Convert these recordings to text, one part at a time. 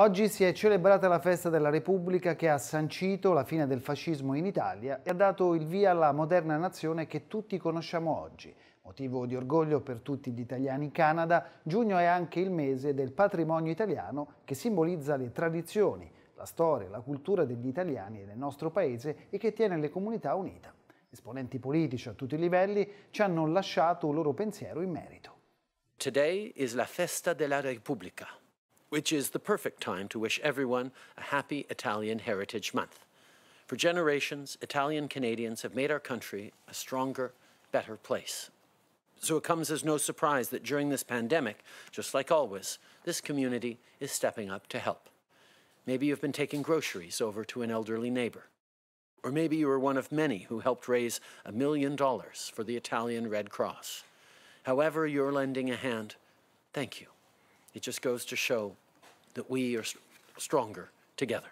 Oggi si è celebrata la festa della Repubblica che ha sancito la fine del fascismo in Italia e ha dato il via alla moderna nazione che tutti conosciamo oggi. Motivo di orgoglio per tutti gli italiani in Canada, giugno è anche il mese del patrimonio italiano che simbolizza le tradizioni, la storia, la cultura degli italiani e del nostro paese e che tiene le comunità unite. Esponenti politici a tutti i livelli ci hanno lasciato il loro pensiero in merito. Today is la festa della Repubblica. which is the perfect time to wish everyone a happy Italian Heritage Month. For generations, Italian Canadians have made our country a stronger, better place. So it comes as no surprise that during this pandemic, just like always, this community is stepping up to help. Maybe you've been taking groceries over to an elderly neighbor. Or maybe you were one of many who helped raise a million dollars for the Italian Red Cross. However, you're lending a hand, thank you. It just goes to show that we are stronger together.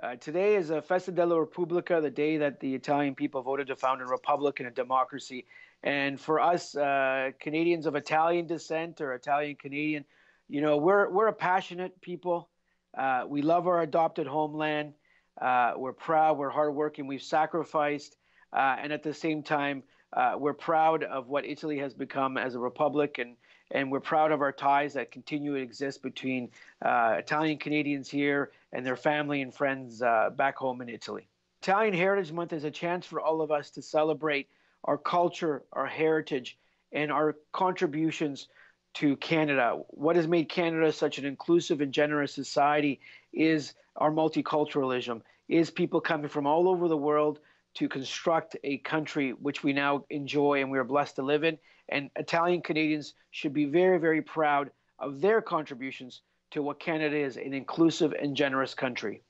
Uh, today is a Festa della Repubblica, the day that the Italian people voted to found a republic and a democracy. And for us uh, Canadians of Italian descent or Italian Canadian, you know, we're we're a passionate people. Uh, we love our adopted homeland. Uh, we're proud. We're hardworking. We've sacrificed, uh, and at the same time, uh, we're proud of what Italy has become as a republic and and we're proud of our ties that continue to exist between uh, Italian Canadians here and their family and friends uh, back home in Italy. Italian Heritage Month is a chance for all of us to celebrate our culture, our heritage, and our contributions to Canada. What has made Canada such an inclusive and generous society is our multiculturalism, is people coming from all over the world to construct a country which we now enjoy and we are blessed to live in. And Italian Canadians should be very, very proud of their contributions to what Canada is an inclusive and generous country.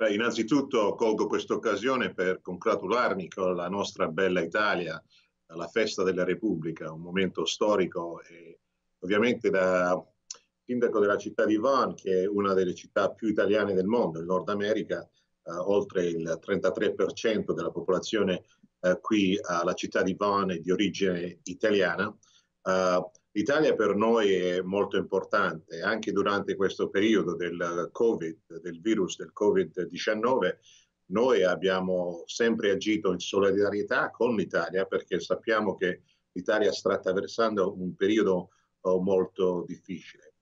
Beh, innanzitutto colgo questa occasione per congratularmi con la nostra bella Italia alla festa della Repubblica, un momento storico e ovviamente da sindaco della città di Van, che è una delle città più italiane del mondo, il Nord America, Eh, oltre il 33% della popolazione eh, qui alla città di Van è di origine italiana. Eh, L'Italia per noi è molto importante, anche durante questo periodo del Covid, del virus del Covid-19, noi abbiamo sempre agito in solidarietà con l'Italia perché sappiamo che l'Italia sta attraversando un periodo oh, molto difficile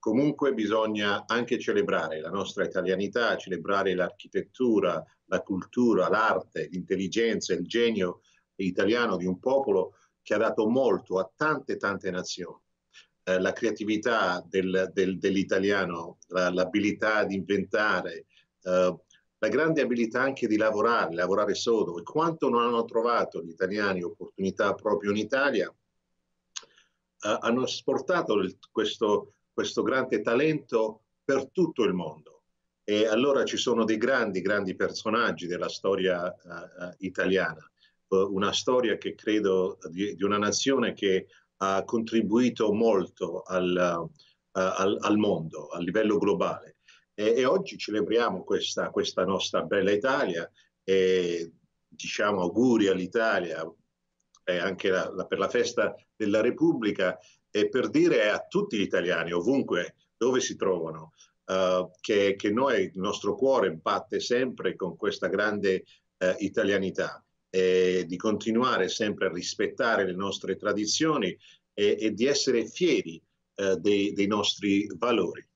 comunque bisogna anche celebrare la nostra italianità, celebrare l'architettura, la cultura, l'arte, l'intelligenza, il genio italiano di un popolo che ha dato molto a tante tante nazioni. Eh, la creatività del, del, dell'italiano, la, l'abilità di inventare, eh, la grande abilità anche di lavorare, lavorare sodo e quanto non hanno trovato gli italiani opportunità proprio in Italia, eh, hanno esportato il, questo, questo grande talento per tutto il mondo. E allora ci sono dei grandi, grandi personaggi della storia uh, italiana, uh, una storia che credo di, di, una nazione che ha contribuito molto al, uh, al, al mondo, a livello globale. E, e oggi celebriamo questa, questa, nostra bella Italia e diciamo auguri all'Italia, eh, anche la, la, per la festa della Repubblica e per dire a tutti gli italiani, ovunque, dove si trovano, uh, che, che, noi, il nostro cuore batte sempre con questa grande uh, italianità e di continuare sempre a rispettare le nostre tradizioni e, e di essere fieri uh, dei, dei nostri valori.